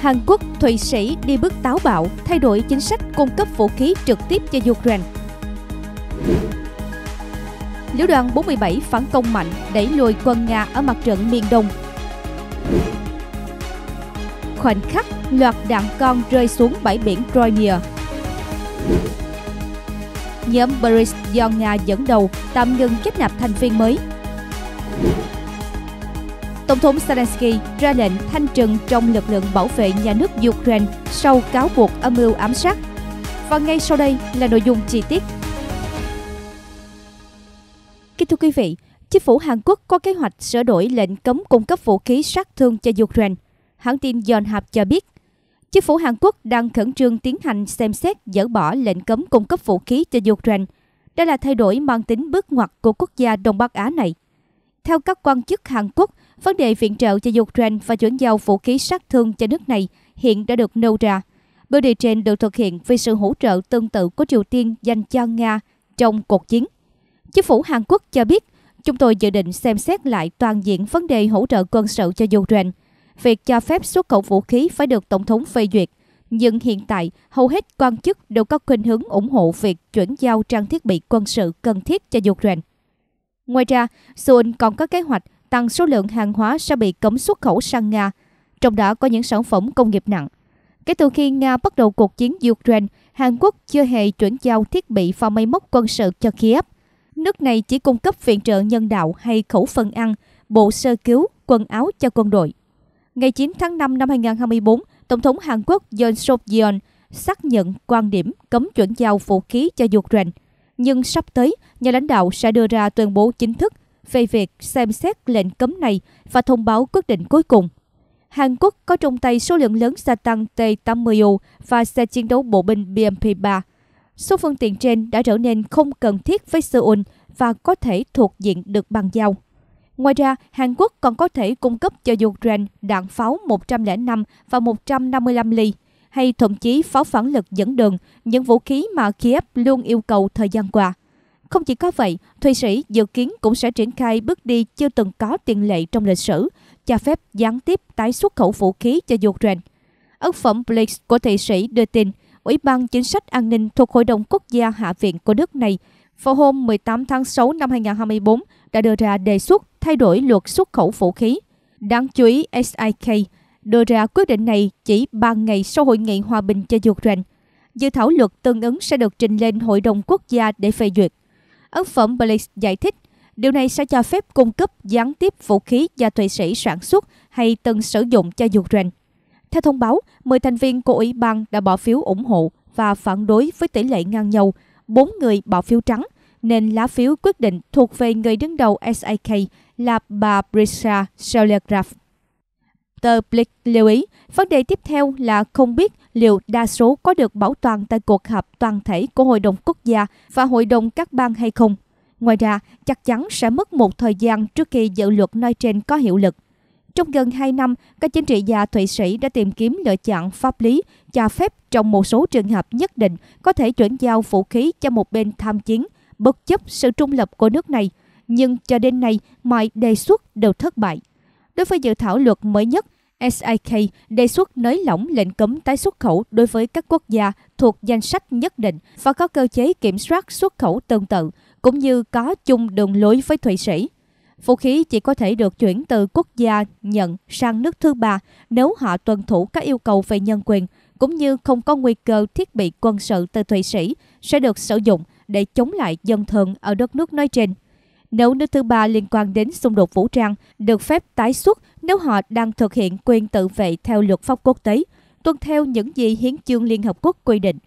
Hàn Quốc, Thụy Sĩ đi bước táo bạo, thay đổi chính sách cung cấp vũ khí trực tiếp cho Ukraine. Lữ đoàn 47 phản công mạnh, đẩy lùi quân Nga ở mặt trận miền Đông. Khoảnh khắc, loạt đạn con rơi xuống bãi biển Crimea. Nhóm Boris do Nga dẫn đầu tạm ngừng kết nạp thành viên mới. Tổng thống Zelensky ra lệnh thanh trừng trong lực lượng bảo vệ nhà nước Ukraine sau cáo buộc âm mưu ám sát. Và ngay sau đây là nội dung chi tiết. Kính thưa quý vị, chính phủ Hàn Quốc có kế hoạch sửa đổi lệnh cấm cung cấp vũ khí sát thương cho Ukraine. Hãng tin Yonhap cho biết, chính phủ Hàn Quốc đang khẩn trương tiến hành xem xét dỡ bỏ lệnh cấm cung cấp vũ khí cho Ukraine. Đây là thay đổi mang tính bước ngoặt của quốc gia Đông Bắc Á này. Theo các quan chức Hàn Quốc, Vấn đề viện trợ cho Ukraine và chuyển giao vũ khí sát thương cho nước này hiện đã được nêu ra. Bước đi trên được thực hiện vì sự hỗ trợ tương tự của Triều Tiên dành cho Nga trong cuộc chiến. Chính phủ Hàn Quốc cho biết, chúng tôi dự định xem xét lại toàn diện vấn đề hỗ trợ quân sự cho Ukraine. Việc cho phép xuất khẩu vũ khí phải được Tổng thống phê duyệt, nhưng hiện tại hầu hết quan chức đều có khuynh hướng ủng hộ việc chuyển giao trang thiết bị quân sự cần thiết cho Ukraine. Ngoài ra, Seoul còn có kế hoạch tăng số lượng hàng hóa sẽ bị cấm xuất khẩu sang Nga, trong đó có những sản phẩm công nghiệp nặng. Kể từ khi Nga bắt đầu cuộc chiến Ukraine, Hàn Quốc chưa hề chuyển giao thiết bị và máy móc quân sự cho Kiev. Nước này chỉ cung cấp viện trợ nhân đạo hay khẩu phần ăn, bộ sơ cứu, quần áo cho quân đội. Ngày 9 tháng 5 năm 2024, Tổng thống Hàn Quốc Yoon suk yeol xác nhận quan điểm cấm chuyển giao vũ khí cho Ukraine. Nhưng sắp tới, nhà lãnh đạo sẽ đưa ra tuyên bố chính thức về việc xem xét lệnh cấm này và thông báo quyết định cuối cùng. Hàn Quốc có trong tay số lượng lớn xe tăng T-80U và xe chiến đấu bộ binh BMP-3. Số phương tiện trên đã trở nên không cần thiết với Seoul và có thể thuộc diện được bàn giao. Ngoài ra, Hàn Quốc còn có thể cung cấp cho Ukraine đạn pháo 105 và 155 ly, hay thậm chí pháo phản lực dẫn đường, những vũ khí mà Kiev luôn yêu cầu thời gian qua. Không chỉ có vậy, Thụy Sĩ dự kiến cũng sẽ triển khai bước đi chưa từng có tiền lệ trong lịch sử, cho phép gián tiếp tái xuất khẩu vũ khí cho Ukraine. Ấn phẩm Blitz của Thụy Sĩ đưa tin, Ủy ban Chính sách An ninh thuộc Hội đồng Quốc gia Hạ viện của nước này vào hôm 18 tháng 6 năm 2024 đã đưa ra đề xuất thay đổi luật xuất khẩu vũ khí. Đáng chú ý, SIK đưa ra quyết định này chỉ 3 ngày sau hội nghị hòa bình cho Ukraine. Dự thảo luật tương ứng sẽ được trình lên Hội đồng Quốc gia để phê duyệt. Ấn phẩm Blitz giải thích, điều này sẽ cho phép cung cấp gián tiếp vũ khí do Thụy Sĩ sản xuất hay từng sử dụng cho Ukraine. Theo thông báo, 10 thành viên của Ủy ban đã bỏ phiếu ủng hộ và phản đối với tỷ lệ ngang nhau, 4 người bỏ phiếu trắng, nên lá phiếu quyết định thuộc về người đứng đầu SAK là bà Brisa Selegraf. Tờ Blake lưu ý, vấn đề tiếp theo là không biết liệu đa số có được bảo toàn tại cuộc họp toàn thể của Hội đồng Quốc gia và Hội đồng các bang hay không. Ngoài ra, chắc chắn sẽ mất một thời gian trước khi dự luật nói trên có hiệu lực. Trong gần 2 năm, các chính trị gia Thụy Sĩ đã tìm kiếm lựa chọn pháp lý cho phép trong một số trường hợp nhất định có thể chuyển giao vũ khí cho một bên tham chiến, bất chấp sự trung lập của nước này. Nhưng cho đến nay, mọi đề xuất đều thất bại. Đối với dự thảo luật mới nhất, SIK đề xuất nới lỏng lệnh cấm tái xuất khẩu đối với các quốc gia thuộc danh sách nhất định và có cơ chế kiểm soát xuất khẩu tương tự, cũng như có chung đường lối với Thụy Sĩ. Vũ khí chỉ có thể được chuyển từ quốc gia nhận sang nước thứ ba nếu họ tuân thủ các yêu cầu về nhân quyền, cũng như không có nguy cơ thiết bị quân sự từ Thụy Sĩ sẽ được sử dụng để chống lại dân thường ở đất nước nói trên nếu nước thứ ba liên quan đến xung đột vũ trang được phép tái xuất nếu họ đang thực hiện quyền tự vệ theo luật pháp quốc tế, tuân theo những gì hiến chương Liên Hợp Quốc quy định.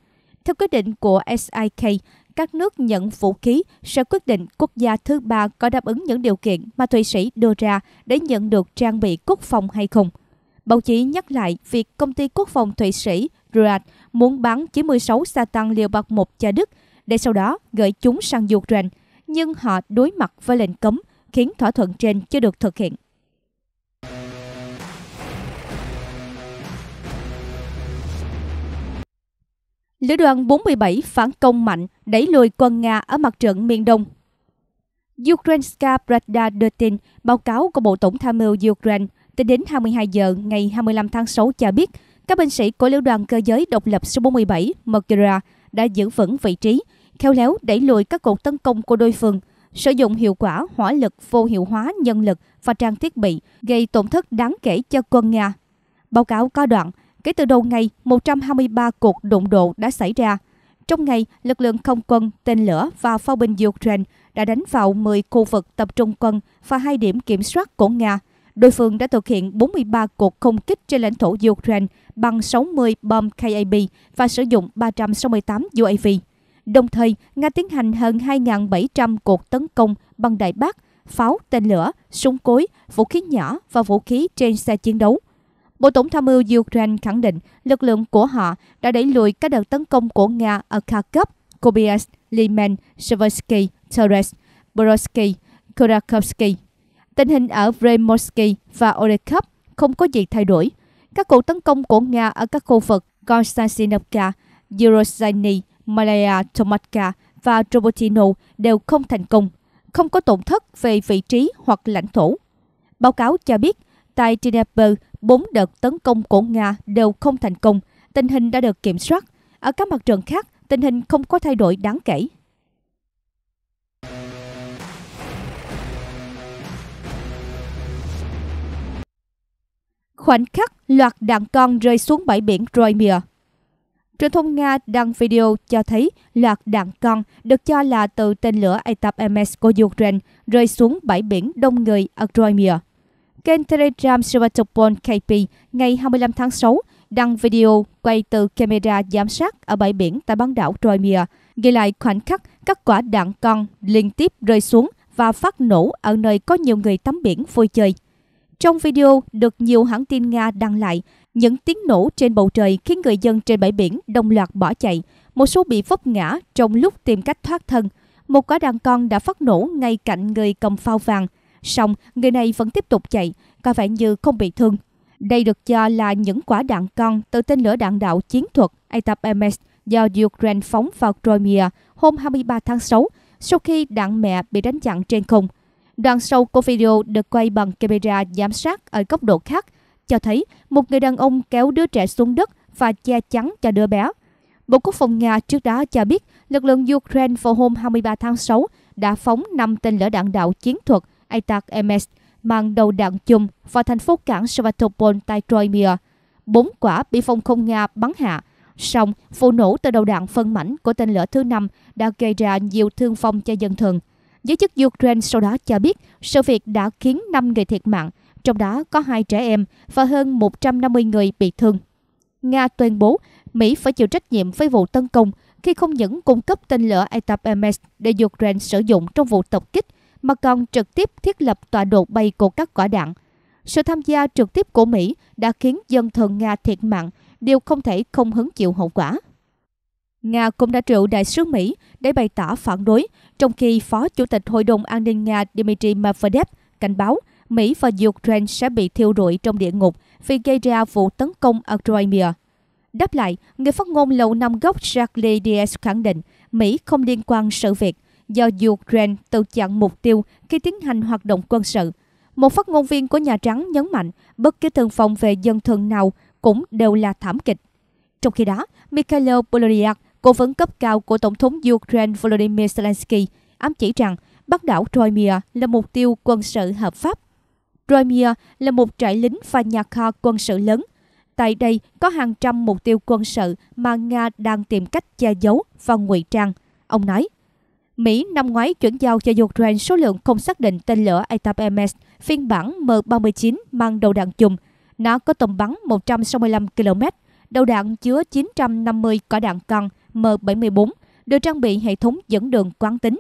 Theo quyết định của SIK, các nước nhận vũ khí sẽ quyết định quốc gia thứ ba có đáp ứng những điều kiện mà Thụy Sĩ đưa ra để nhận được trang bị quốc phòng hay không. Báo chí nhắc lại việc công ty quốc phòng Thụy Sĩ Ruat muốn bán 96 xe tăng Leopard 1 cho Đức để sau đó gửi chúng sang Ukraine nhưng họ đối mặt với lệnh cấm khiến thỏa thuận trên chưa được thực hiện. Lữ đoàn 47 phản công mạnh đẩy lùi quân Nga ở mặt trận miền Đông. Ukrainska Pravda đưa tin báo cáo của Bộ Tổng tham mưu Ukraine tính đến 22 giờ ngày 25 tháng 6 cho biết các binh sĩ của Lữ đoàn cơ giới độc lập số 47 Mokira đã giữ vững vị trí khéo léo đẩy lùi các cuộc tấn công của đối phương, sử dụng hiệu quả hỏa lực vô hiệu hóa nhân lực và trang thiết bị gây tổn thất đáng kể cho quân Nga. Báo cáo có đoạn, kể từ đầu ngày, 123 cuộc đụng độ đã xảy ra. Trong ngày, lực lượng không quân, tên lửa và pháo binh Ukraine đã đánh vào 10 khu vực tập trung quân và hai điểm kiểm soát của Nga. Đối phương đã thực hiện 43 cuộc không kích trên lãnh thổ Ukraine bằng 60 bom KAB và sử dụng 368 UAV. Đồng thời, Nga tiến hành hơn 2.700 cuộc tấn công bằng đại bác, pháo, tên lửa, súng cối, vũ khí nhỏ và vũ khí trên xe chiến đấu. Bộ Tổng tham mưu Ukraine khẳng định lực lượng của họ đã đẩy lùi các đợt tấn công của Nga ở Kharkov, Kobias, Liman, Seversky, Torres, Borovsky, Kurakovsky. Tình hình ở Vremorsky và Orekhov không có gì thay đổi. Các cuộc tấn công của Nga ở các khu vực Konstantinovka, Yerozhany, Malaya Tomatka và Robotino đều không thành công, không có tổn thất về vị trí hoặc lãnh thổ. Báo cáo cho biết, tại Dnieper, bốn đợt tấn công của Nga đều không thành công, tình hình đã được kiểm soát. Ở các mặt trận khác, tình hình không có thay đổi đáng kể. Khoảnh khắc loạt đàn con rơi xuống bãi biển Crimea. Truyền thông Nga đăng video cho thấy loạt đạn con được cho là từ tên lửa ATAP-MS của Ukraine rơi xuống bãi biển đông người ở Crimea. Kênh Telegram Sevastopol KP ngày 25 tháng 6 đăng video quay từ camera giám sát ở bãi biển tại bán đảo Crimea, ghi lại khoảnh khắc các quả đạn con liên tiếp rơi xuống và phát nổ ở nơi có nhiều người tắm biển vui chơi. Trong video được nhiều hãng tin Nga đăng lại, những tiếng nổ trên bầu trời khiến người dân trên bãi biển đồng loạt bỏ chạy, một số bị vấp ngã trong lúc tìm cách thoát thân. Một quả đàn con đã phát nổ ngay cạnh người cầm phao vàng. Song, người này vẫn tiếp tục chạy, có vẻ như không bị thương. Đây được cho là những quả đạn con từ tên lửa đạn đạo chiến thuật ATAP-MS do Ukraine phóng vào Crimea hôm 23 tháng 6 sau khi đạn mẹ bị đánh chặn trên không. Đoạn sâu của video được quay bằng camera giám sát ở góc độ khác cho thấy một người đàn ông kéo đứa trẻ xuống đất và che chắn cho đứa bé. Bộ Quốc phòng Nga trước đó cho biết lực lượng Ukraine vào hôm 23 tháng 6 đã phóng 5 tên lửa đạn đạo chiến thuật ATAC-MS mang đầu đạn chùm vào thành phố cảng Sevastopol tại Crimea. Bốn quả bị phòng không Nga bắn hạ. Song, vụ nổ từ đầu đạn phân mảnh của tên lửa thứ năm đã gây ra nhiều thương vong cho dân thường. Giới chức Ukraine sau đó cho biết sự việc đã khiến 5 người thiệt mạng trong đó có hai trẻ em và hơn 150 người bị thương. Nga tuyên bố Mỹ phải chịu trách nhiệm với vụ tấn công khi không những cung cấp tên lửa ATAP-MS để Ukraine sử dụng trong vụ tập kích, mà còn trực tiếp thiết lập tọa độ bay của các quả đạn. Sự tham gia trực tiếp của Mỹ đã khiến dân thường Nga thiệt mạng, điều không thể không hứng chịu hậu quả. Nga cũng đã triệu đại sứ Mỹ để bày tỏ phản đối, trong khi Phó Chủ tịch Hội đồng An ninh Nga Dmitry Medvedev cảnh báo – Mỹ và Ukraine sẽ bị thiêu rụi trong địa ngục vì gây ra vụ tấn công ở Crimea. Đáp lại, người phát ngôn lầu năm gốc Charlie Diaz khẳng định Mỹ không liên quan sự việc do Ukraine tự chặn mục tiêu khi tiến hành hoạt động quân sự. Một phát ngôn viên của Nhà Trắng nhấn mạnh bất kỳ thương phong về dân thường nào cũng đều là thảm kịch. Trong khi đó, Mikhailo Poloryak, cố vấn cấp cao của Tổng thống Ukraine Volodymyr Zelensky, ám chỉ rằng bắc đảo Crimea là mục tiêu quân sự hợp pháp Crimea là một trại lính và nhà kho quân sự lớn. Tại đây có hàng trăm mục tiêu quân sự mà Nga đang tìm cách che giấu và ngụy trang. Ông nói, Mỹ năm ngoái chuyển giao cho Ukraine số lượng không xác định tên lửa ATAPMS phiên bản M39 mang đầu đạn chùm. Nó có tầm bắn 165 km, đầu đạn chứa 950 quả đạn con M74, được trang bị hệ thống dẫn đường quán tính.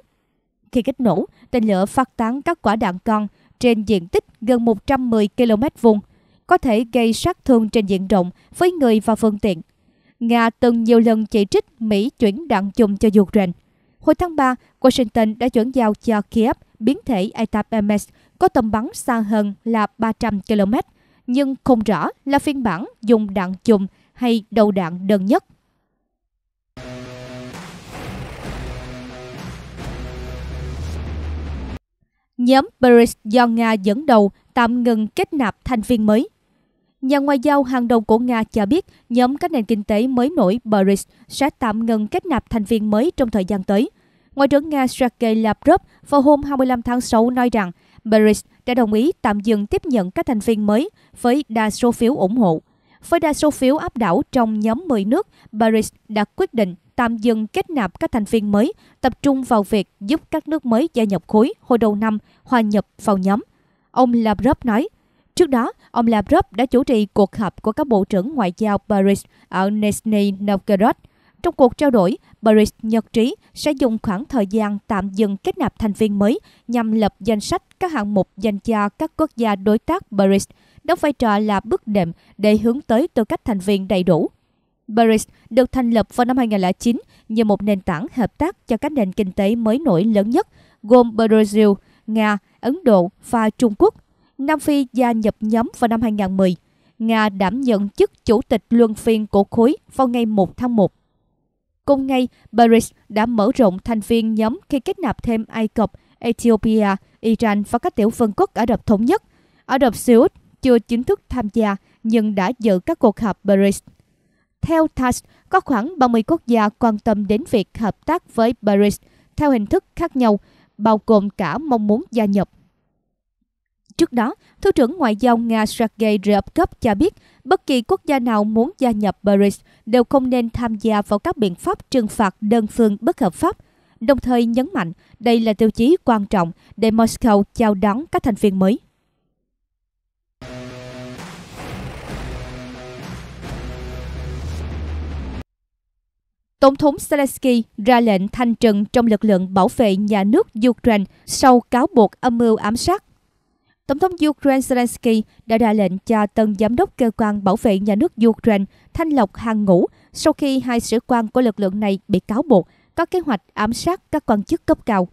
Khi kích nổ, tên lửa phát tán các quả đạn con trên diện tích gần 110 km vuông, có thể gây sát thương trên diện rộng với người và phương tiện. Nga từng nhiều lần chỉ trích Mỹ chuyển đạn chùm cho Ukraine. Hồi tháng 3, Washington đã chuyển giao cho Kiev biến thể ATAP-MS có tầm bắn xa hơn là 300 km, nhưng không rõ là phiên bản dùng đạn chùm hay đầu đạn đơn nhất. Nhóm Boris do Nga dẫn đầu tạm ngừng kết nạp thành viên mới. Nhà ngoại giao hàng đầu của Nga cho biết nhóm các nền kinh tế mới nổi BRICS sẽ tạm ngừng kết nạp thành viên mới trong thời gian tới. Ngoại trưởng Nga Sergei Lavrov vào hôm 25 tháng 6 nói rằng BRICS đã đồng ý tạm dừng tiếp nhận các thành viên mới với đa số phiếu ủng hộ với đa số phiếu áp đảo trong nhóm 10 nước, Paris đã quyết định tạm dừng kết nạp các thành viên mới, tập trung vào việc giúp các nước mới gia nhập khối hồi đầu năm hòa nhập vào nhóm. Ông Lavrov nói, Trước đó, ông Lavrov đã chủ trì cuộc họp của các bộ trưởng ngoại giao Paris ở Nizhny Novgorod. Trong cuộc trao đổi, Paris nhật trí sẽ dùng khoảng thời gian tạm dừng kết nạp thành viên mới nhằm lập danh sách các hạng mục dành cho các quốc gia đối tác Paris – đóng vai trò là bước đệm để hướng tới tư cách thành viên đầy đủ. BRICS được thành lập vào năm 2009 như một nền tảng hợp tác cho các nền kinh tế mới nổi lớn nhất gồm Brazil, Nga, Ấn Độ và Trung Quốc. Nam Phi gia nhập nhóm vào năm 2010. Nga đảm nhận chức chủ tịch luân phiên của khối vào ngày 1 tháng 1. Cùng ngày, BRICS đã mở rộng thành viên nhóm khi kết nạp thêm Ai Cập, Ethiopia, Iran và các tiểu vương quốc Ả Rập Thống Nhất, Ả Rập Xê Út chưa chính thức tham gia nhưng đã dự các cuộc họp BRICS. Theo TAS, có khoảng 30 quốc gia quan tâm đến việc hợp tác với BRICS theo hình thức khác nhau, bao gồm cả mong muốn gia nhập. Trước đó, Thứ trưởng Ngoại giao Nga Sergei Ryabkov cho biết bất kỳ quốc gia nào muốn gia nhập BRICS đều không nên tham gia vào các biện pháp trừng phạt đơn phương bất hợp pháp, đồng thời nhấn mạnh đây là tiêu chí quan trọng để Moscow chào đón các thành viên mới. Tổng thống Zelensky ra lệnh thanh trừng trong lực lượng bảo vệ nhà nước Ukraine sau cáo buộc âm mưu ám sát. Tổng thống Ukraine Zelensky đã ra lệnh cho tân giám đốc cơ quan bảo vệ nhà nước Ukraine thanh lọc hàng ngũ sau khi hai sĩ quan của lực lượng này bị cáo buộc có kế hoạch ám sát các quan chức cấp cao.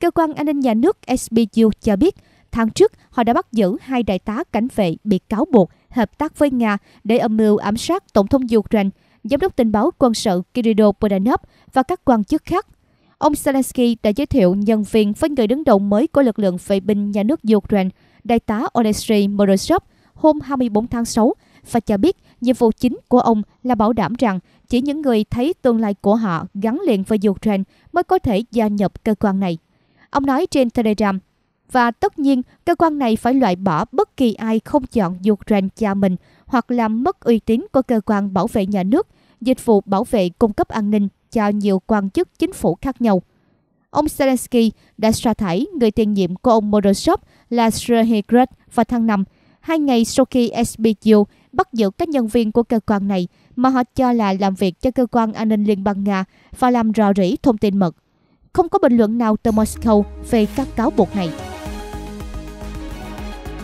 Cơ quan an ninh nhà nước SBU cho biết, tháng trước họ đã bắt giữ hai đại tá cảnh vệ bị cáo buộc hợp tác với Nga để âm mưu ám sát Tổng thống Ukraine giám đốc tình báo quân sự Kirill Podanov và các quan chức khác. Ông Zelensky đã giới thiệu nhân viên với người đứng đầu mới của lực lượng vệ binh nhà nước Ukraine, đại tá Oleksiy Morozov, hôm 24 tháng 6 và cho biết nhiệm vụ chính của ông là bảo đảm rằng chỉ những người thấy tương lai của họ gắn liền với Ukraine mới có thể gia nhập cơ quan này. Ông nói trên Telegram, và tất nhiên cơ quan này phải loại bỏ bất kỳ ai không chọn Ukraine cha mình hoặc làm mất uy tín của cơ quan bảo vệ nhà nước, dịch vụ bảo vệ cung cấp an ninh cho nhiều quan chức chính phủ khác nhau. Ông Zelensky đã sa thải người tiền nhiệm của ông Morozov là Srehegrad vào tháng 5, hai ngày sau khi SBU bắt giữ các nhân viên của cơ quan này mà họ cho là làm việc cho cơ quan an ninh Liên bang Nga và làm rò rỉ thông tin mật. Không có bình luận nào từ Moscow về các cáo buộc này.